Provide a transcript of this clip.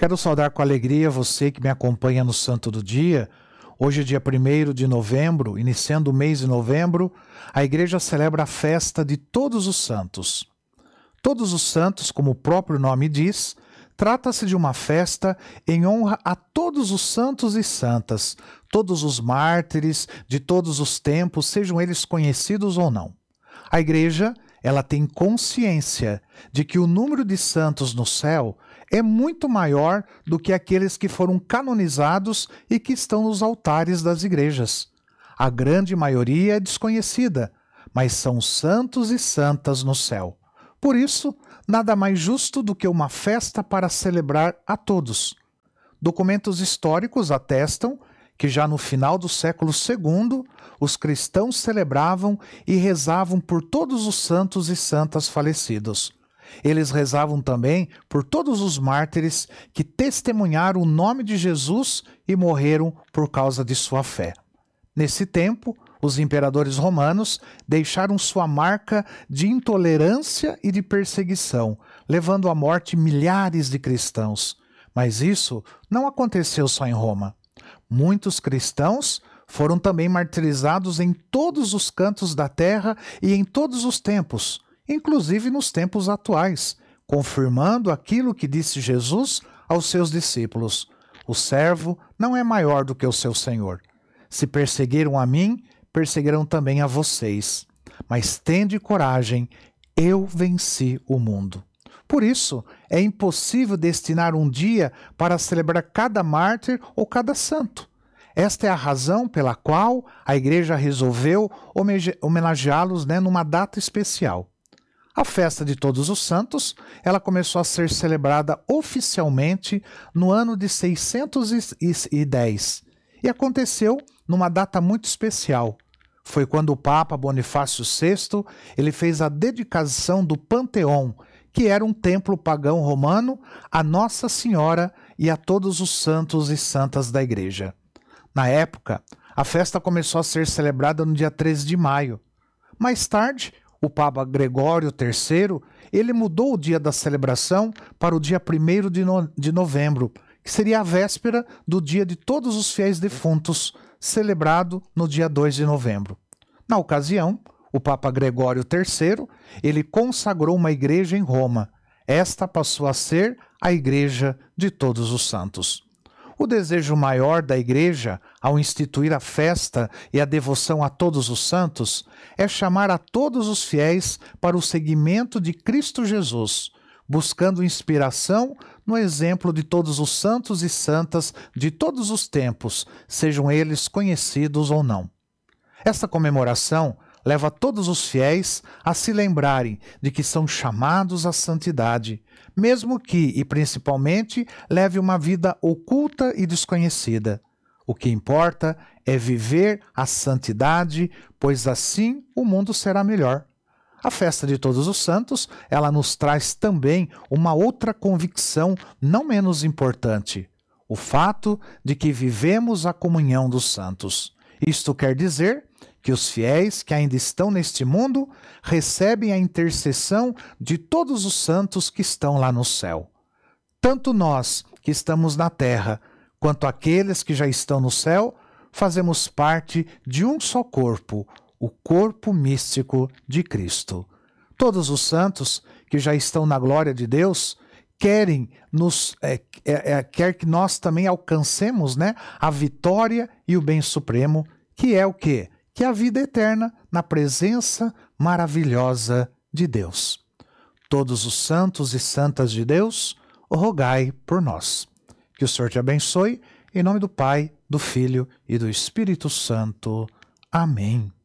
Quero saudar com alegria você que me acompanha no Santo do Dia. Hoje, é dia 1 de novembro, iniciando o mês de novembro, a igreja celebra a festa de Todos os Santos. Todos os Santos, como o próprio nome diz, trata-se de uma festa em honra a todos os santos e santas, todos os mártires de todos os tempos, sejam eles conhecidos ou não. A igreja, ela tem consciência de que o número de santos no céu é muito maior do que aqueles que foram canonizados e que estão nos altares das igrejas. A grande maioria é desconhecida, mas são santos e santas no céu. Por isso, nada mais justo do que uma festa para celebrar a todos. Documentos históricos atestam que já no final do século II, os cristãos celebravam e rezavam por todos os santos e santas falecidos. Eles rezavam também por todos os mártires que testemunharam o nome de Jesus e morreram por causa de sua fé. Nesse tempo, os imperadores romanos deixaram sua marca de intolerância e de perseguição, levando à morte milhares de cristãos. Mas isso não aconteceu só em Roma. Muitos cristãos foram também martirizados em todos os cantos da terra e em todos os tempos inclusive nos tempos atuais, confirmando aquilo que disse Jesus aos seus discípulos: O servo não é maior do que o seu senhor. Se perseguiram a mim, perseguirão também a vocês. Mas tende coragem, eu venci o mundo. Por isso, é impossível destinar um dia para celebrar cada mártir ou cada santo. Esta é a razão pela qual a igreja resolveu homenageá-los né, numa data especial. A festa de Todos os Santos, ela começou a ser celebrada oficialmente no ano de 610 e aconteceu numa data muito especial. Foi quando o Papa Bonifácio VI ele fez a dedicação do Panteão, que era um templo pagão romano, a Nossa Senhora e a todos os santos e santas da Igreja. Na época, a festa começou a ser celebrada no dia 13 de maio. Mais tarde, o Papa Gregório III, ele mudou o dia da celebração para o dia 1 de, no, de novembro, que seria a véspera do dia de todos os fiéis defuntos, celebrado no dia 2 de novembro. Na ocasião, o Papa Gregório III, ele consagrou uma igreja em Roma. Esta passou a ser a igreja de todos os santos. O desejo maior da Igreja, ao instituir a festa e a devoção a todos os santos, é chamar a todos os fiéis para o seguimento de Cristo Jesus, buscando inspiração no exemplo de todos os santos e santas de todos os tempos, sejam eles conhecidos ou não. Esta comemoração leva todos os fiéis a se lembrarem de que são chamados à santidade, mesmo que, e principalmente, leve uma vida oculta e desconhecida. O que importa é viver a santidade, pois assim o mundo será melhor. A festa de Todos os Santos, ela nos traz também uma outra convicção não menos importante: o fato de que vivemos a comunhão dos santos. Isto quer dizer que os fiéis que ainda estão neste mundo recebem a intercessão de todos os santos que estão lá no céu. Tanto nós que estamos na terra, quanto aqueles que já estão no céu, fazemos parte de um só corpo, o corpo místico de Cristo. Todos os santos que já estão na glória de Deus querem nos é, é, é quer que nós também alcancemos né, a vitória e o bem supremo, que é o que? que é a vida eterna na presença maravilhosa de Deus. Todos os santos e santas de Deus, rogai por nós. Que o Senhor te abençoe, em nome do Pai, do Filho e do Espírito Santo. Amém.